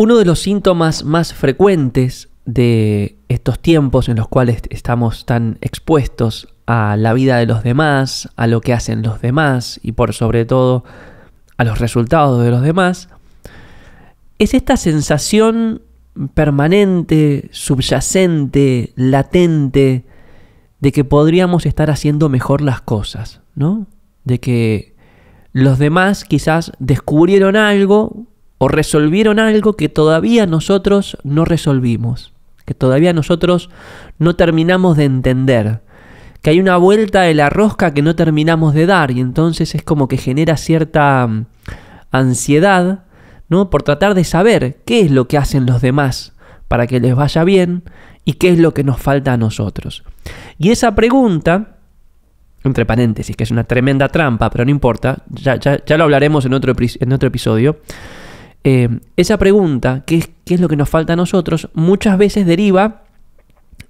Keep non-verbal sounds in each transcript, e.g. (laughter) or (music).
Uno de los síntomas más frecuentes de estos tiempos en los cuales estamos tan expuestos a la vida de los demás, a lo que hacen los demás y por sobre todo a los resultados de los demás, es esta sensación permanente, subyacente, latente, de que podríamos estar haciendo mejor las cosas, ¿no? De que los demás quizás descubrieron algo o resolvieron algo que todavía nosotros no resolvimos, que todavía nosotros no terminamos de entender, que hay una vuelta de la rosca que no terminamos de dar y entonces es como que genera cierta mm, ansiedad, ¿no? Por tratar de saber qué es lo que hacen los demás para que les vaya bien y qué es lo que nos falta a nosotros. Y esa pregunta entre paréntesis, que es una tremenda trampa, pero no importa, ya, ya, lo hablaremos en otro, en otro episodio, eh, esa pregunta, ¿qué es, ¿qué es lo que nos falta a nosotros? Muchas veces deriva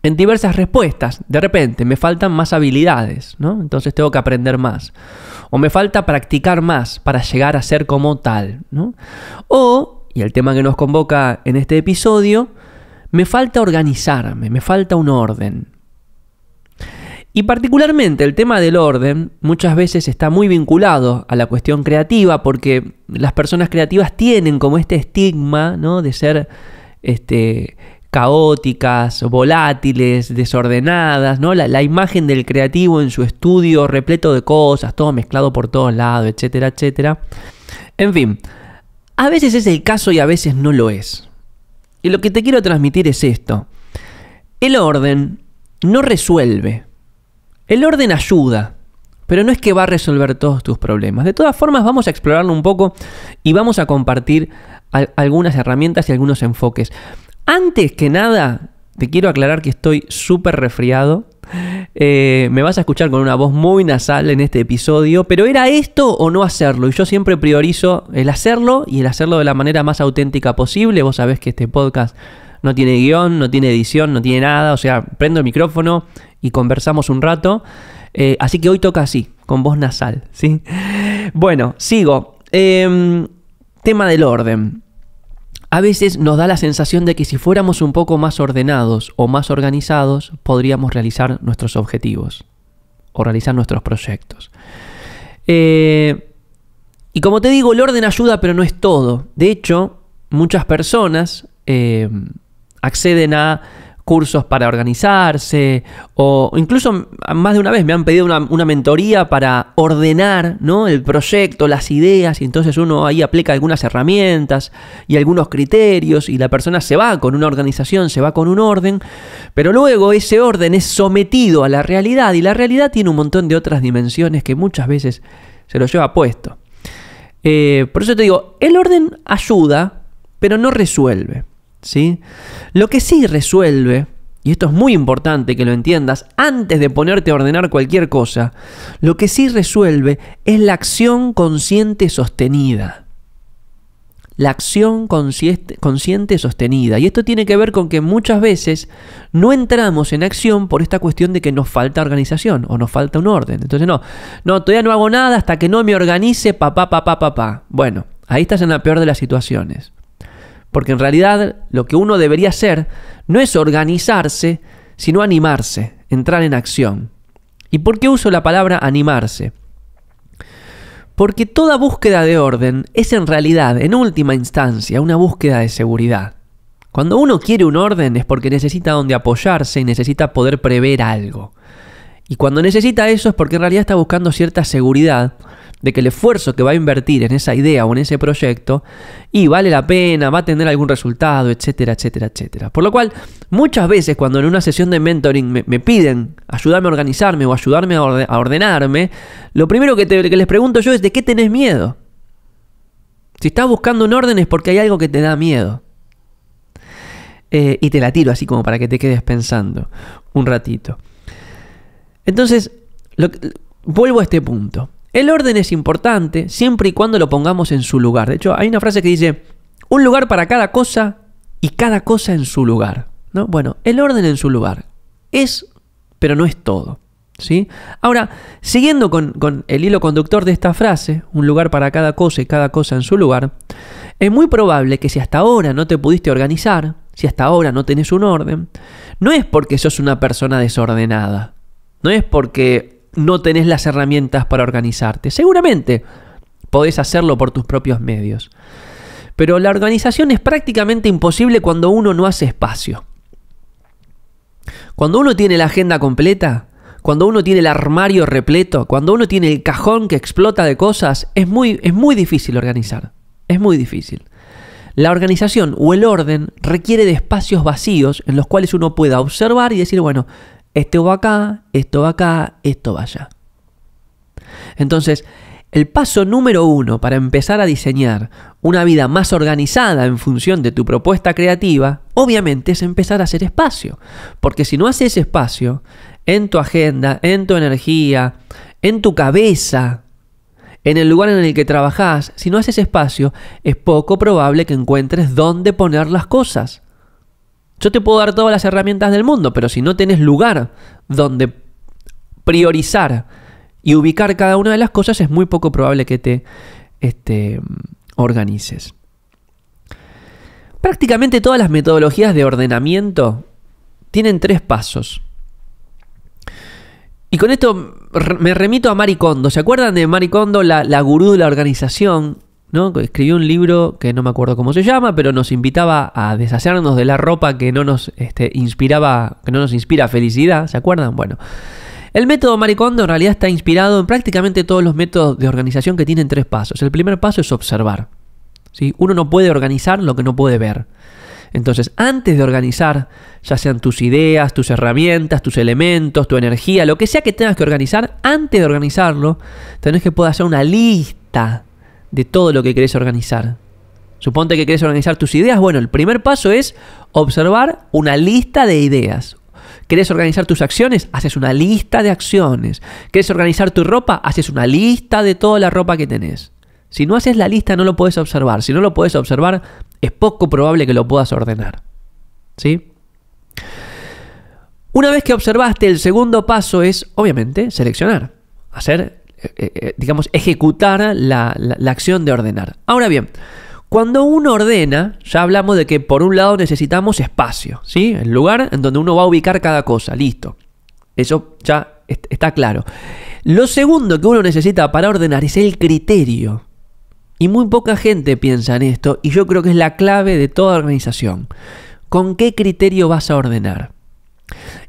en diversas respuestas. De repente, me faltan más habilidades, ¿no? Entonces tengo que aprender más. O me falta practicar más para llegar a ser como tal, ¿no? O, y el tema que nos convoca en este episodio, me falta organizarme, me falta un orden, y particularmente el tema del orden muchas veces está muy vinculado a la cuestión creativa porque las personas creativas tienen como este estigma ¿no? de ser este, caóticas, volátiles, desordenadas, ¿no? La, la, imagen del creativo en su estudio repleto de cosas, todo mezclado por todos lados, etcétera, etcétera. En fin, a veces es el caso y a veces no lo es. Y lo que te quiero transmitir es esto. El orden no resuelve, el orden ayuda, pero no es que va a resolver todos tus problemas. De todas formas, vamos a explorarlo un poco y vamos a compartir algunas herramientas y algunos enfoques. Antes que nada, te quiero aclarar que estoy súper resfriado. Eh, me vas a escuchar con una voz muy nasal en este episodio, pero era esto o no hacerlo. Y yo siempre priorizo el hacerlo y el hacerlo de la manera más auténtica posible. Vos sabés que este podcast no tiene guión, no tiene edición, no tiene nada, o sea, prendo el micrófono y conversamos un rato. Eh, así que hoy toca así, con voz nasal, ¿sí? (laughs) Bueno, sigo. Em, tema del orden. A veces nos da la sensación de que si fuéramos un poco más ordenados o más organizados, podríamos realizar nuestros objetivos o realizar nuestros proyectos. Eh, y como te digo, el orden ayuda, pero no es todo. De hecho, muchas personas eh, acceden a cursos para organizarse o incluso más de una vez me han pedido una, mentoría para ordenar ¿no? el proyecto, las ideas y entonces uno ahí aplica algunas herramientas y algunos criterios y la persona se va con una organización, se va con un orden, pero luego ese orden es sometido a la realidad y la realidad tiene un montón de otras dimensiones que muchas veces se lo lleva puesto. Eh, por eso te digo, el orden ayuda, pero no resuelve. ¿sí? Lo que sí resuelve, y esto es muy importante que lo entiendas antes de ponerte a ordenar cualquier cosa, lo que sí resuelve es la acción consciente sostenida. La acción consciente, sostenida. Y esto tiene que ver con que muchas veces no entramos en acción por esta cuestión de que nos falta organización o nos falta un orden. Entonces, no, no, todavía no hago nada hasta que no me organice papá, papá, papá. Bueno, ahí estás en la peor de las situaciones. Porque en realidad lo que uno debería hacer no es organizarse, sino animarse, entrar en acción. ¿Y por qué uso la palabra animarse? Porque toda búsqueda de orden es en realidad, en última instancia, una búsqueda de seguridad. Cuando uno quiere un orden es porque necesita donde apoyarse y necesita poder prever algo. Y cuando necesita eso es porque en realidad está buscando cierta seguridad de que el esfuerzo que va a invertir en esa idea o en ese proyecto y vale la pena, va a tener algún resultado, etcétera, etcétera, etcétera. Por lo cual, muchas veces cuando en una sesión de mentoring me, piden ayudarme a organizarme o ayudarme a, ordenarme, lo primero que, les pregunto yo es de qué tenés miedo. Si estás buscando un orden es porque hay algo que te da miedo. Eh, y te la tiro así como para que te quedes pensando un ratito. Entonces, vuelvo a este punto. El orden es importante siempre y cuando lo pongamos en su lugar. De hecho, hay una frase que dice, un lugar para cada cosa y cada cosa en su lugar. ¿No? Bueno, el orden en su lugar es, pero no es todo. ¿sí? Ahora, siguiendo con, con el hilo conductor de esta frase, un lugar para cada cosa y cada cosa en su lugar, es muy probable que si hasta ahora no te pudiste organizar, si hasta ahora no tenés un orden, no es porque sos una persona desordenada, no es porque no tenés las herramientas para organizarte. Seguramente podés hacerlo por tus propios medios. Pero la organización es prácticamente imposible cuando uno no hace espacio. Cuando uno tiene la agenda completa, cuando uno tiene el armario repleto, cuando uno tiene el cajón que explota de cosas, es muy, es muy difícil organizar. Es muy difícil. La organización o el orden requiere de espacios vacíos en los cuales uno pueda observar y decir, bueno, esto va acá, esto va acá, esto va allá. Entonces, el paso número uno para empezar a diseñar una vida más organizada en función de tu propuesta creativa, obviamente es empezar a hacer espacio. Porque si no haces espacio en tu agenda, en tu energía, en tu cabeza, en el lugar en el que trabajas, si no haces espacio, es poco probable que encuentres dónde poner las cosas. Yo te puedo dar todas las herramientas del mundo, pero si no tenés lugar donde priorizar y ubicar cada una de las cosas, es muy poco probable que te este, organices. Prácticamente todas las metodologías de ordenamiento tienen tres pasos. Y con esto me remito a Marie Kondo. ¿Se acuerdan de Marie Kondo, la, la gurú de la organización? ¿no? Escribió un libro que no me acuerdo cómo se llama, pero nos invitaba a deshacernos de la ropa que no nos este, inspiraba, que no nos inspira felicidad, ¿se acuerdan? Bueno, el método Maricondo en realidad está inspirado en prácticamente todos los métodos de organización que tienen tres pasos. El primer paso es observar. Uno no puede organizar lo que no puede ver. Entonces, antes de organizar, ya sean tus ideas, tus herramientas, tus elementos, tu energía, lo que sea que tengas que organizar, antes de organizarlo, tenés que poder hacer una lista de todo lo que querés organizar. Suponte que querés organizar tus ideas. Bueno, el primer paso es observar una lista de ideas. ¿Querés organizar tus acciones? Haces una lista de acciones. ¿Querés organizar tu ropa? Haces una lista de toda la ropa que tenés. Si no haces la lista no lo puedes observar. Si no lo puedes observar, es poco probable que lo puedas ordenar. ¿Sí? Una vez que observaste, el segundo paso es, obviamente, seleccionar. Hacer eh, eh, eh, digamos, ejecutar la, la acción de ordenar. Ahora bien, cuando uno ordena, ya hablamos de que por un lado necesitamos espacio, ¿sí? El lugar en donde uno va a ubicar cada cosa, listo. Eso ya está claro. Lo segundo que uno necesita para ordenar es el criterio. Y muy poca gente piensa en esto y yo creo que es la clave de toda organización. ¿Con qué criterio vas a ordenar?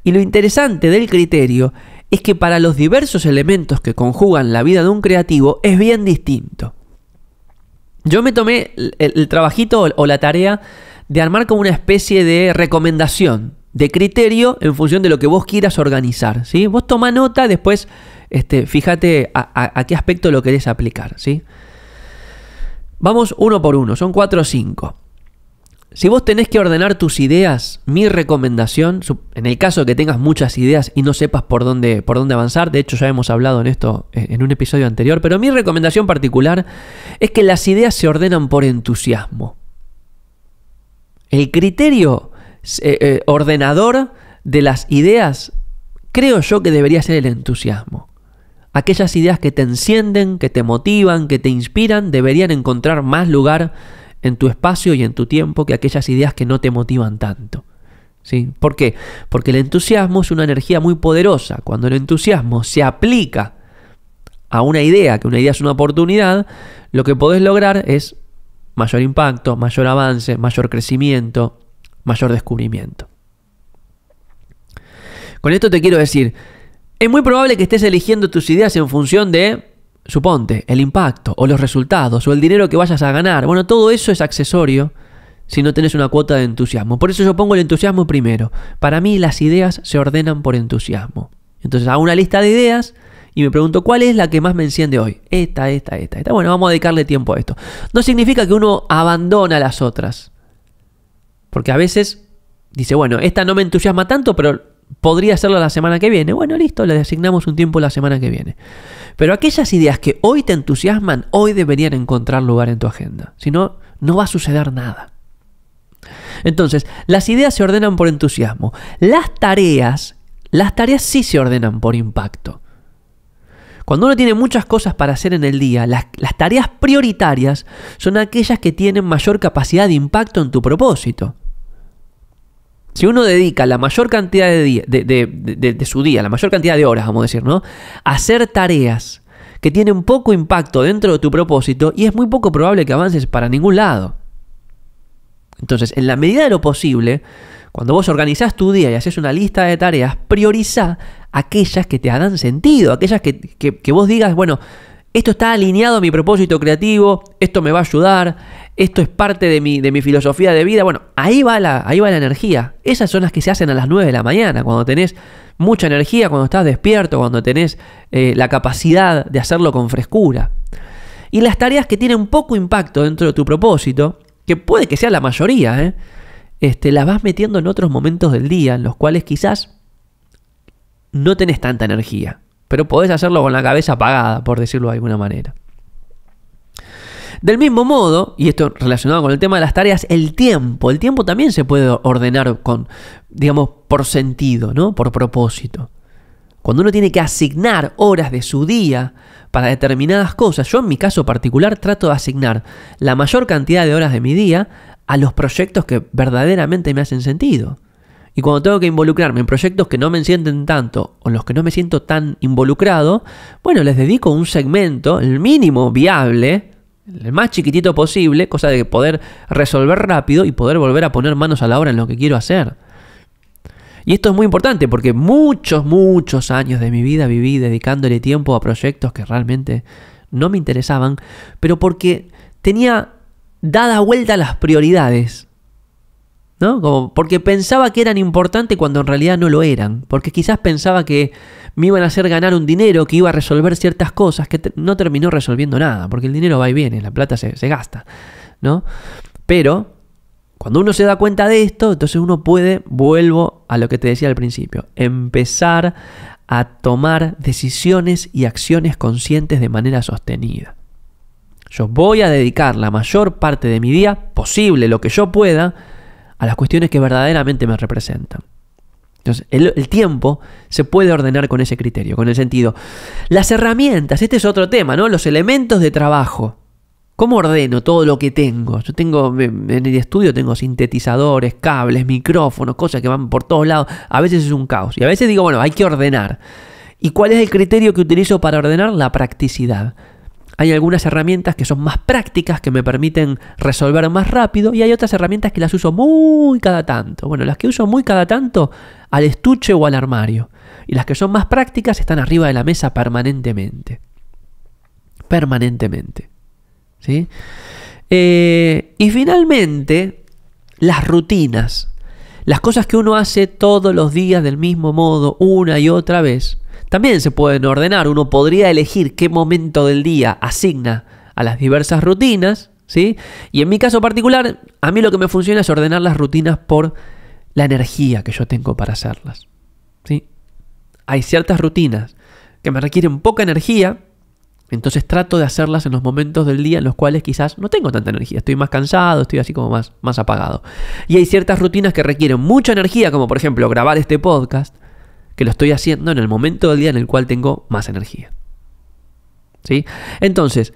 Y lo interesante del criterio es que para los diversos elementos que conjugan la vida de un creativo es bien distinto. Yo me tomé el, trabajito o, la tarea de armar como una especie de recomendación, de criterio en función de lo que vos quieras organizar. ¿sí? Vos toma nota, después este, fíjate a, qué aspecto lo querés aplicar. ¿sí? Vamos uno por uno, son cuatro o cinco. Si vos tenés que ordenar tus ideas, mi recomendación, en el caso que tengas muchas ideas y no sepas por dónde, por dónde avanzar, de hecho ya hemos hablado en esto eh, en un episodio anterior, pero mi recomendación particular es que las ideas se ordenan por entusiasmo. El criterio eh, eh, ordenador de las ideas creo yo que debería ser el entusiasmo. Aquellas ideas que te encienden, que te motivan, que te inspiran, deberían encontrar más lugar en tu espacio y en tu tiempo que aquellas ideas que no te motivan tanto. ¿Sí? ¿Por qué? Porque el entusiasmo es una energía muy poderosa. Cuando el entusiasmo se aplica a una idea, que una idea es una oportunidad, lo que podés lograr es mayor impacto, mayor avance, mayor crecimiento, mayor descubrimiento. Con esto te quiero decir, es muy probable que estés eligiendo tus ideas en función de Suponte, el impacto o los resultados o el dinero que vayas a ganar. Bueno, todo eso es accesorio si no tenés una cuota de entusiasmo. Por eso yo pongo el entusiasmo primero. Para mí las ideas se ordenan por entusiasmo. Entonces hago una lista de ideas y me pregunto cuál es la que más me enciende hoy. Esta, esta, esta, Bueno, vamos a dedicarle tiempo a esto. No significa que uno abandona las otras. Porque a veces dice, bueno, esta no me entusiasma tanto, pero podría hacerlo la semana que viene. Bueno, listo, le asignamos un tiempo la semana que viene. Pero aquellas ideas que hoy te entusiasman, hoy deberían encontrar lugar en tu agenda. Si no, no va a suceder nada. Entonces, las ideas se ordenan por entusiasmo. Las tareas, las tareas sí se ordenan por impacto. Cuando uno tiene muchas cosas para hacer en el día, las, las, tareas prioritarias son aquellas que tienen mayor capacidad de impacto en tu propósito. Si uno dedica la mayor cantidad de, de, su día, la mayor cantidad de horas, vamos a decir, ¿no? A hacer tareas que tienen poco impacto dentro de tu propósito y es muy poco probable que avances para ningún lado. Entonces, en la medida de lo posible, cuando vos organizás tu día y haces una lista de tareas, prioriza aquellas que te hagan sentido, aquellas que, que, que vos digas, bueno, esto está alineado a mi propósito creativo, esto me va a ayudar, esto es parte de mi, de mi filosofía de vida. Bueno, ahí va, la, ahí va la energía. Esas son las que se hacen a las 9 de la mañana, cuando tenés mucha energía, cuando estás despierto, cuando tenés eh, la capacidad de hacerlo con frescura. Y las tareas que tienen poco impacto dentro de tu propósito, que puede que sea la mayoría, ¿eh? este, las vas metiendo en otros momentos del día en los cuales quizás no tenés tanta energía pero podés hacerlo con la cabeza apagada, por decirlo de alguna manera. Del mismo modo, y esto relacionado con el tema de las tareas, el tiempo. El tiempo también se puede ordenar con, digamos, por sentido, ¿no? Por propósito. Cuando uno tiene que asignar horas de su día para determinadas cosas, yo en mi caso particular trato de asignar la mayor cantidad de horas de mi día a los proyectos que verdaderamente me hacen sentido. Y cuando tengo que involucrarme en proyectos que no me sienten tanto o en los que no me siento tan involucrado, bueno, les dedico un segmento, el mínimo viable, el más chiquitito posible, cosa de poder resolver rápido y poder volver a poner manos a la obra en lo que quiero hacer. Y esto es muy importante porque muchos, muchos años de mi vida viví dedicándole tiempo a proyectos que realmente no me interesaban, pero porque tenía dada vuelta las prioridades ¿no? porque pensaba que eran importantes cuando en realidad no lo eran, porque quizás pensaba que me iban a hacer ganar un dinero, que iba a resolver ciertas cosas, que no terminó resolviendo nada, porque el dinero va y viene, la plata se, gasta, ¿no? Pero cuando uno se da cuenta de esto, entonces uno puede, vuelvo a lo que te decía al principio, empezar a tomar decisiones y acciones conscientes de manera sostenida. Yo voy a dedicar la mayor parte de mi día posible, lo que yo pueda, a las cuestiones que verdaderamente me representan. Entonces, el, tiempo se puede ordenar con ese criterio, con el sentido. Las herramientas, este es otro tema, ¿no? Los elementos de trabajo. ¿Cómo ordeno todo lo que tengo? Yo tengo, en el estudio tengo sintetizadores, cables, micrófonos, cosas que van por todos lados. A veces es un caos. Y a veces digo, bueno, hay que ordenar. ¿Y cuál es el criterio que utilizo para ordenar? La practicidad. Hay algunas herramientas que son más prácticas, que me permiten resolver más rápido, y hay otras herramientas que las uso muy cada tanto. Bueno, las que uso muy cada tanto al estuche o al armario. Y las que son más prácticas están arriba de la mesa permanentemente. Permanentemente. ¿Sí? Eh, y finalmente, las rutinas. Las cosas que uno hace todos los días del mismo modo, una y otra vez, también se pueden ordenar, uno podría elegir qué momento del día asigna a las diversas rutinas, ¿sí? Y en mi caso particular, a mí lo que me funciona es ordenar las rutinas por la energía que yo tengo para hacerlas, ¿sí? Hay ciertas rutinas que me requieren poca energía, entonces trato de hacerlas en los momentos del día en los cuales quizás no tengo tanta energía, estoy más cansado, estoy así como más, más apagado. Y hay ciertas rutinas que requieren mucha energía, como por ejemplo grabar este podcast, que lo estoy haciendo en el momento del día en el cual tengo más energía. ¿Sí? Entonces,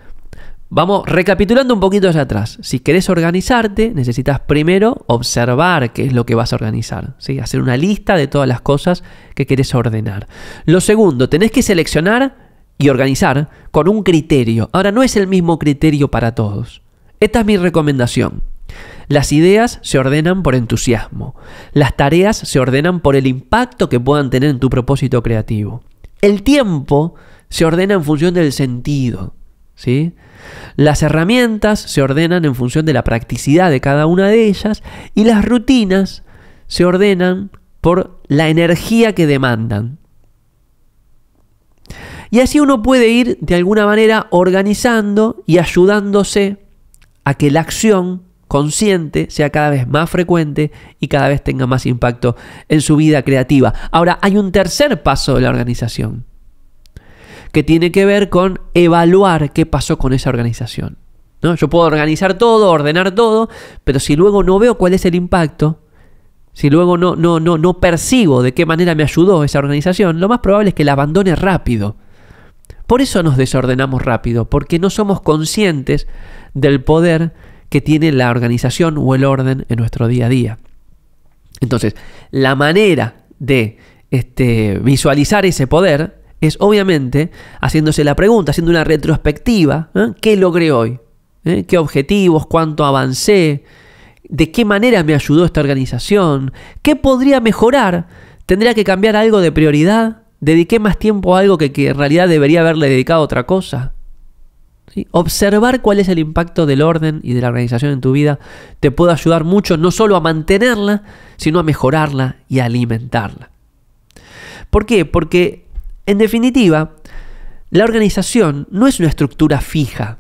Vamos recapitulando un poquito hacia atrás. Si querés organizarte, necesitas primero observar qué es lo que vas a organizar, ¿sí? hacer una lista de todas las cosas que querés ordenar. Lo segundo, tenés que seleccionar y organizar con un criterio. Ahora no es el mismo criterio para todos. Esta es mi recomendación. Las ideas se ordenan por entusiasmo. Las tareas se ordenan por el impacto que puedan tener en tu propósito creativo. El tiempo se ordena en función del sentido. ¿sí? Las herramientas se ordenan en función de la practicidad de cada una de ellas y las rutinas se ordenan por la energía que demandan. Y así uno puede ir de alguna manera organizando y ayudándose a que la acción consciente sea cada vez más frecuente y cada vez tenga más impacto en su vida creativa. Ahora, hay un tercer paso de la organización que tiene que ver con evaluar qué pasó con esa organización. ¿no? Yo puedo organizar todo, ordenar todo, pero si luego no veo cuál es el impacto, si luego no, no, no, no percibo de qué manera me ayudó esa organización, lo más probable es que la abandone rápido. Por eso nos desordenamos rápido, porque no somos conscientes del poder que tiene la organización o el orden en nuestro día a día. Entonces, la manera de este, visualizar ese poder es obviamente haciéndose la pregunta, haciendo una retrospectiva, ¿eh? ¿qué logré hoy? ¿Eh? ¿Qué objetivos? ¿Cuánto avancé? ¿De qué manera me ayudó esta organización? ¿Qué podría mejorar? ¿Tendría que cambiar algo de prioridad? ¿Dediqué más tiempo a algo que, que en realidad debería haberle dedicado a otra cosa? Observar cuál es el impacto del orden y de la organización en tu vida te puede ayudar mucho no solo a mantenerla, sino a mejorarla y a alimentarla. ¿Por qué? Porque, en definitiva, la organización no es una estructura fija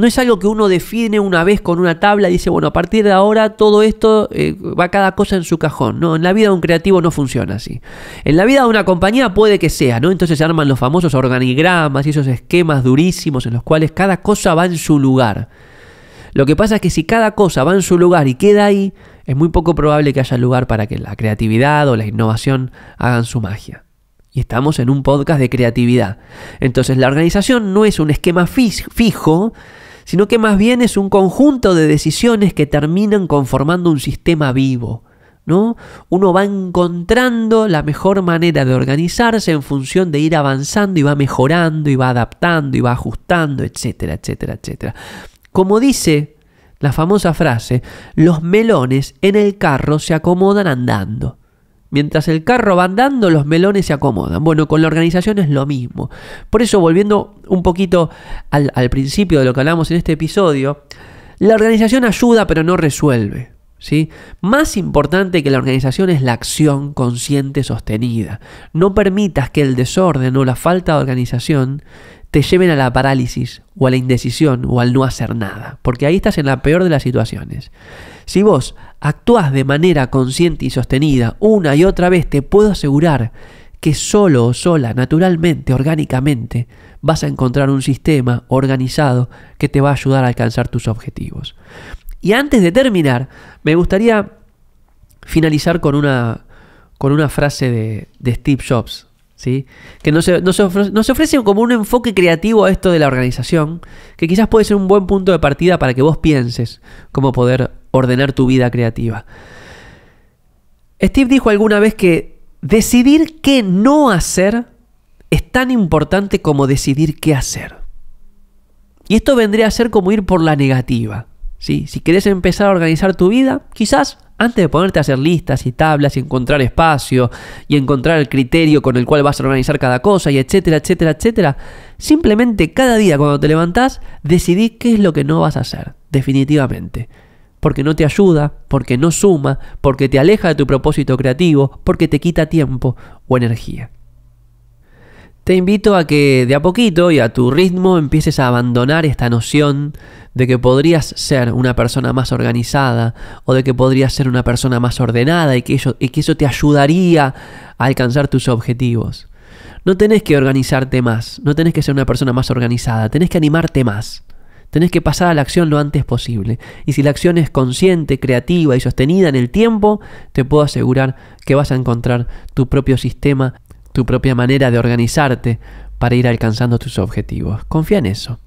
no es algo que uno define una vez con una tabla y dice, bueno, a partir de ahora todo esto eh, va cada cosa en su cajón. No, en la vida de un creativo no funciona así. En la vida de una compañía puede que sea, ¿no? Entonces se arman los famosos organigramas y esos esquemas durísimos en los cuales cada cosa va en su lugar. Lo que pasa es que si cada cosa va en su lugar y queda ahí, es muy poco probable que haya lugar para que la creatividad o la innovación hagan su magia. Y estamos en un podcast de creatividad. Entonces la organización no es un esquema fijo, sino que más bien es un conjunto de decisiones que terminan conformando un sistema vivo. ¿no? Uno va encontrando la mejor manera de organizarse en función de ir avanzando y va mejorando y va adaptando y va ajustando, etcétera, etcétera, etcétera. Como dice la famosa frase, los melones en el carro se acomodan andando. Mientras el carro va andando, los melones se acomodan. Bueno, con la organización es lo mismo. Por eso, volviendo un poquito al, principio de lo que hablamos en este episodio, la organización ayuda pero no resuelve. ¿Sí? Más importante que la organización es la acción consciente sostenida. No permitas que el desorden o la falta de organización te lleven a la parálisis o a la indecisión o al no hacer nada, porque ahí estás en la peor de las situaciones. Si vos actúas de manera consciente y sostenida una y otra vez, te puedo asegurar que solo o sola, naturalmente, orgánicamente, vas a encontrar un sistema organizado que te va a ayudar a alcanzar tus objetivos. Y antes de terminar, me gustaría finalizar con una, con una frase de Steve Jobs, que no se, no ofrece, como un enfoque creativo a esto de la organización, que quizás puede ser un buen punto de partida para que vos pienses cómo poder ordenar tu vida creativa. Steve dijo alguna vez que decidir qué no hacer es tan importante como decidir qué hacer. Y esto vendría a ser como ir por la negativa. Si querés empezar a organizar tu vida, quizás antes de ponerte a hacer listas y tablas y encontrar espacio y encontrar el criterio con el cual vas a organizar cada cosa y etcétera, etcétera, etcétera, simplemente cada día cuando te levantás decidí qué es lo que no vas a hacer, definitivamente. Porque no te ayuda, porque no suma, porque te aleja de tu propósito creativo, porque te quita tiempo o energía. Te invito a que de a poquito y a tu ritmo empieces a abandonar esta noción de que podrías ser una persona más organizada o de que podrías ser una persona más ordenada y que, que eso te ayudaría a alcanzar tus objetivos. No tenés que organizarte más, no tenés que ser una persona más organizada, tenés que animarte más. Tenés que pasar a la acción lo antes posible. Y si la acción es consciente, creativa y sostenida en el tiempo, te puedo asegurar que vas a encontrar tu propio sistema tu propia manera de organizarte para ir alcanzando tus objetivos. Confía en eso.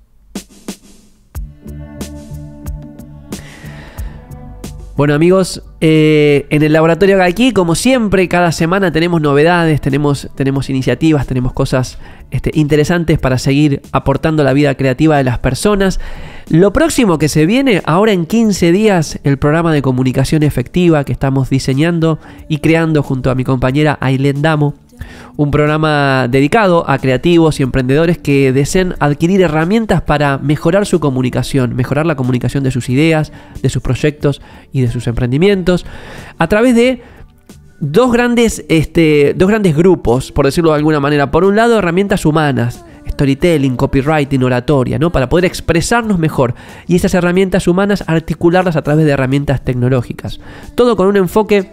Bueno amigos, eh, en el laboratorio aquí, como siempre, cada semana tenemos novedades, tenemos, tenemos iniciativas, tenemos cosas este, interesantes para seguir aportando la vida creativa de las personas. Lo próximo que se viene, ahora en 15 días, el programa de comunicación efectiva que estamos diseñando y creando junto a mi compañera Ailén Damo, un programa dedicado a creativos y emprendedores que deseen adquirir herramientas para mejorar su comunicación, mejorar la comunicación de sus ideas, de sus proyectos y de sus emprendimientos, a través de dos grandes, este, dos grandes grupos, por decirlo de alguna manera. Por un lado, herramientas humanas, storytelling, copywriting, oratoria, ¿no? Para poder expresarnos mejor y esas herramientas humanas articularlas a través de herramientas tecnológicas. Todo con un enfoque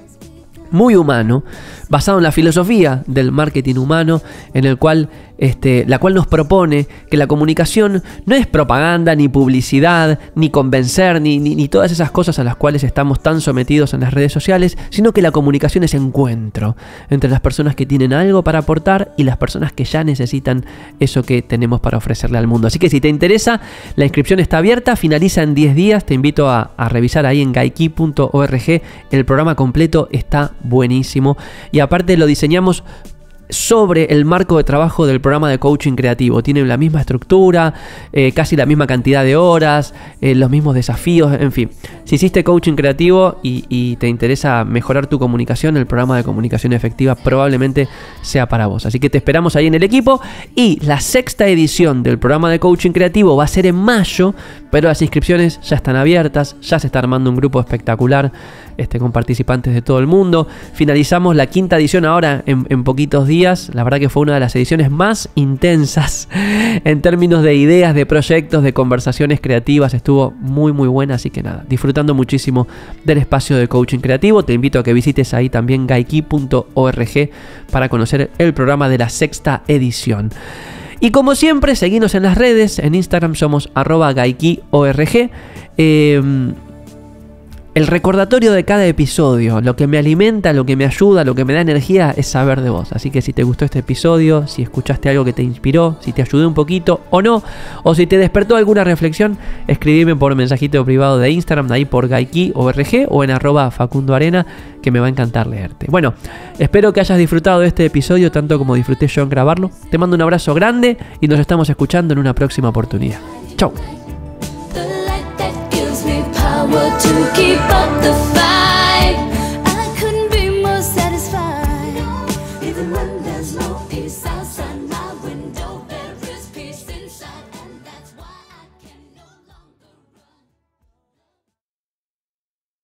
muy humano basado en la filosofía del marketing humano, en el cual, este, la cual nos propone que la comunicación no es propaganda, ni publicidad, ni convencer, ni, ni, todas esas cosas a las cuales estamos tan sometidos en las redes sociales, sino que la comunicación es encuentro entre las personas que tienen algo para aportar y las personas que ya necesitan eso que tenemos para ofrecerle al mundo. Así que si te interesa, la inscripción está abierta, finaliza en 10 días, te invito a, revisar ahí en gaiki.org, el programa completo está buenísimo. Y aparte lo diseñamos sobre el marco de trabajo del programa de coaching creativo. Tiene la misma estructura, eh, casi la misma cantidad de horas, eh, los mismos desafíos, en fin. Si hiciste coaching creativo y, y, te interesa mejorar tu comunicación, el programa de comunicación efectiva probablemente sea para vos. Así que te esperamos ahí en el equipo y la sexta edición del programa de coaching creativo va a ser en mayo, pero las inscripciones ya están abiertas, ya se está armando un grupo espectacular con participantes de todo el mundo. Finalizamos la quinta edición ahora en, poquitos días. La verdad que fue una de las ediciones más intensas (laughs) en términos de ideas, de proyectos, de conversaciones creativas. Estuvo muy, muy buena. Así que nada, disfrutando muchísimo del espacio de coaching creativo. Te invito a que visites ahí también gaiki.org para conocer el programa de la sexta edición. Y como siempre, seguimos en las redes. En Instagram somos arroba gaiki.org. Em, el recordatorio de cada episodio, lo que me alimenta, lo que me ayuda, lo que me da energía es saber de vos. Así que si te gustó este episodio, si escuchaste algo que te inspiró, si te ayudé un poquito o no, o si te despertó alguna reflexión, escribime por mensajito privado de Instagram, ahí por Gaiki o o en arroba Facundo Arena, que me va a encantar leerte. Bueno, espero que hayas disfrutado de este episodio tanto como disfruté yo en grabarlo. Te mando un abrazo grande y nos estamos escuchando en una próxima oportunidad. Chau. What to keep up the fight.